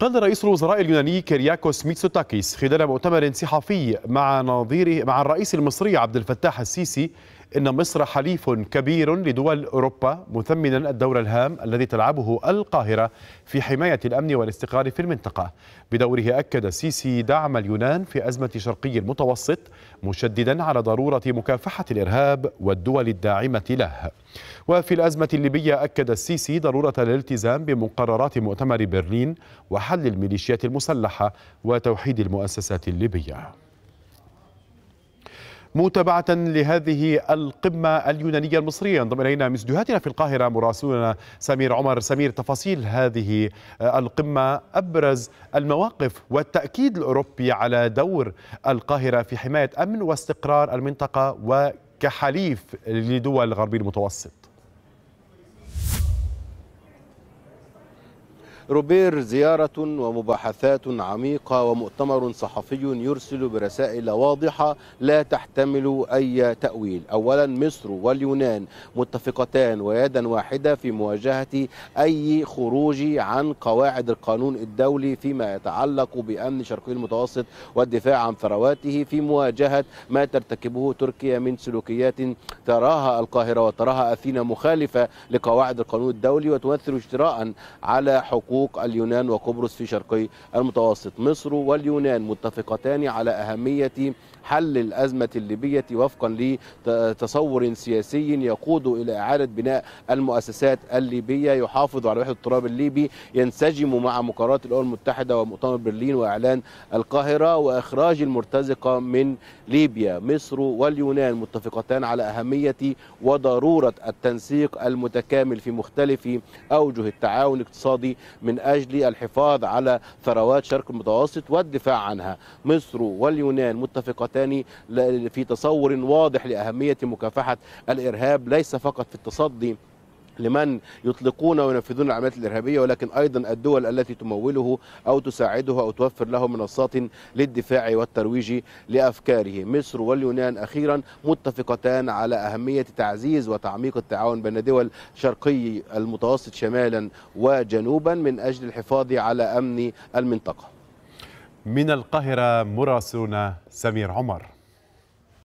قال رئيس الوزراء اليوناني كيرياكوس ميتسوتاكيس خلال مؤتمر صحفي مع نظيره مع الرئيس المصري عبد الفتاح السيسي إن مصر حليف كبير لدول أوروبا مثمنا الدور الهام الذي تلعبه القاهرة في حماية الأمن والاستقرار في المنطقة بدوره أكد السيسي دعم اليونان في أزمة شرقي المتوسط مشددا على ضرورة مكافحة الإرهاب والدول الداعمة له وفي الأزمة الليبية أكد السيسي ضرورة الالتزام بمقررات مؤتمر برلين وحل الميليشيات المسلحة وتوحيد المؤسسات الليبية متابعة لهذه القمة اليونانية المصرية ينضم إلينا من استديوهاتنا في القاهرة مراسلنا سمير عمر سمير تفاصيل هذه آه، القمة أبرز المواقف والتأكيد الأوروبي على دور القاهرة في حماية أمن واستقرار المنطقة وكحليف لدول غربي المتوسط روبير زيارة ومباحثات عميقة ومؤتمر صحفي يرسل برسائل واضحة لا تحتمل أي تأويل أولا مصر واليونان متفقتان ويدا واحدة في مواجهة أي خروج عن قواعد القانون الدولي فيما يتعلق بأمن شرقي المتوسط والدفاع عن ثرواته في مواجهة ما ترتكبه تركيا من سلوكيات تراها القاهرة وتراها أثينا مخالفة لقواعد القانون الدولي وتمثل اجتراء على حقوق حقوق اليونان وقبرص في شرقي المتوسط مصر واليونان متفقتان على أهمية حل الأزمة الليبية وفقا لتصور سياسي يقود إلى إعادة بناء المؤسسات الليبية يحافظ على وحدة التراب الليبي ينسجم مع مقررات الأمم المتحدة ومؤتمر برلين وإعلان القاهرة وإخراج المرتزقة من ليبيا مصر واليونان متفقتان على أهمية وضرورة التنسيق المتكامل في مختلف أوجه التعاون الاقتصادي من أجل الحفاظ على ثروات شرق المتوسط والدفاع عنها مصر واليونان متفقتان في تصور واضح لأهمية مكافحة الإرهاب ليس فقط في التصدي لمن يطلقون وينفذون العمليات الإرهابية ولكن أيضا الدول التي تموله أو تساعده أو توفر له منصات للدفاع والترويج لأفكاره مصر واليونان أخيرا متفقتان على أهمية تعزيز وتعميق التعاون بين دول شرقي المتوسط شمالا وجنوبا من أجل الحفاظ على أمن المنطقة من القاهرة مراسلنا سمير عمر